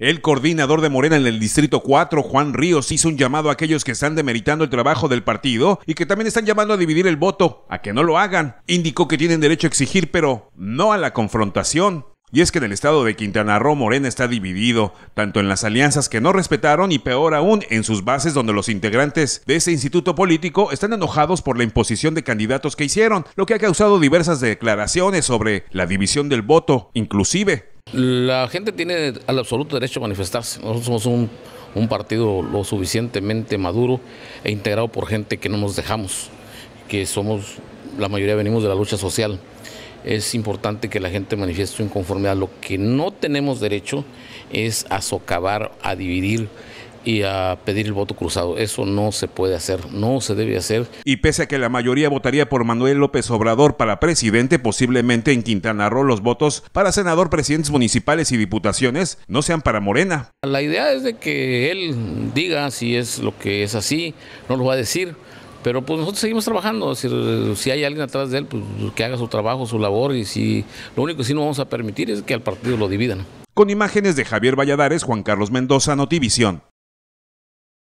El coordinador de Morena en el Distrito 4, Juan Ríos, hizo un llamado a aquellos que están demeritando el trabajo del partido y que también están llamando a dividir el voto, a que no lo hagan. Indicó que tienen derecho a exigir, pero no a la confrontación. Y es que en el estado de Quintana Roo Morena está dividido, tanto en las alianzas que no respetaron y peor aún en sus bases donde los integrantes de ese instituto político están enojados por la imposición de candidatos que hicieron, lo que ha causado diversas declaraciones sobre la división del voto, inclusive la gente tiene al absoluto derecho a manifestarse. Nosotros somos un, partido lo suficientemente maduro e integrado por gente que no nos dejamos, que somos, la mayoría venimos de la lucha social es importante que la gente manifieste su inconformidad. Lo que no tenemos derecho es a socavar, a dividir y a pedir el voto cruzado. Eso no se puede hacer, no se debe hacer. Y pese a que la mayoría votaría por Manuel López Obrador para presidente, posiblemente en Quintana Roo los votos para senador, presidentes municipales y diputaciones no sean para Morena. La idea es de que él diga si es lo que es así, no lo va a decir. Pero pues nosotros seguimos trabajando, si hay alguien atrás de él, pues que haga su trabajo, su labor y si lo único que sí no vamos a permitir es que al partido lo dividan. Con imágenes de Javier Valladares, Juan Carlos Mendoza, Notivisión.